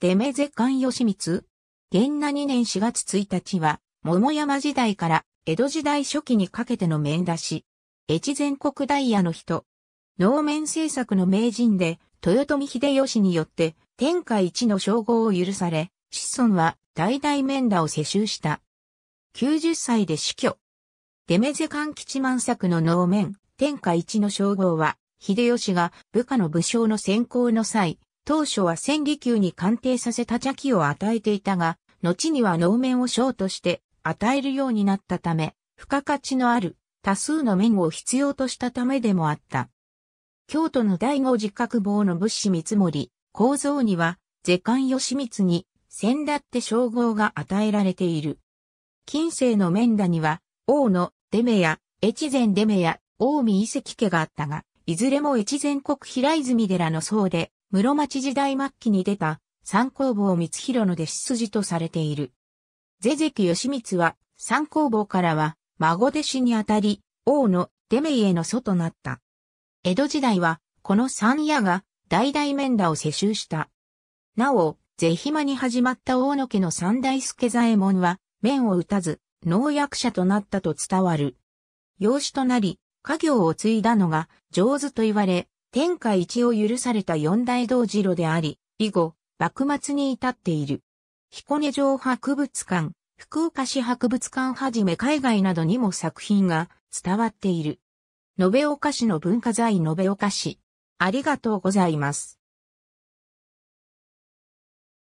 出目ゼシ義光元那2年4月1日は、桃山時代から江戸時代初期にかけての面出し、越前国ダイヤの人、能面政策の名人で、豊臣秀吉によって天下一の称号を許され、子孫は代々面打を世襲した。90歳で死去。出目ゼン吉満作の能面、天下一の称号は、秀吉が部下の武将の先行の際、当初は千里球に鑑定させた茶器を与えていたが、後には能面を章として与えるようになったため、付加価値のある多数の面を必要としたためでもあった。京都の第五次角棒の物資見積もり、構造には、是官義光に、先だって称号が与えられている。近世の面田には、王の出目や、越前出目や、近江遺跡家があったが、いずれも越前国平泉寺の僧で、室町時代末期に出た三工房光弘の弟子筋とされている。是関義満は三工房からは孫弟子にあたり、王のデメイへの祖となった。江戸時代はこの三夜が大々面打を世襲した。なお、是非間に始まった大野家の三大助左衛門は、面を打たず、農薬者となったと伝わる。養子となり、家業を継いだのが上手と言われ、天下一を許された四大道次郎であり、以後、幕末に至っている。彦根城博物館、福岡市博物館はじめ海外などにも作品が伝わっている。延岡市の文化財延岡市。ありがとうございます。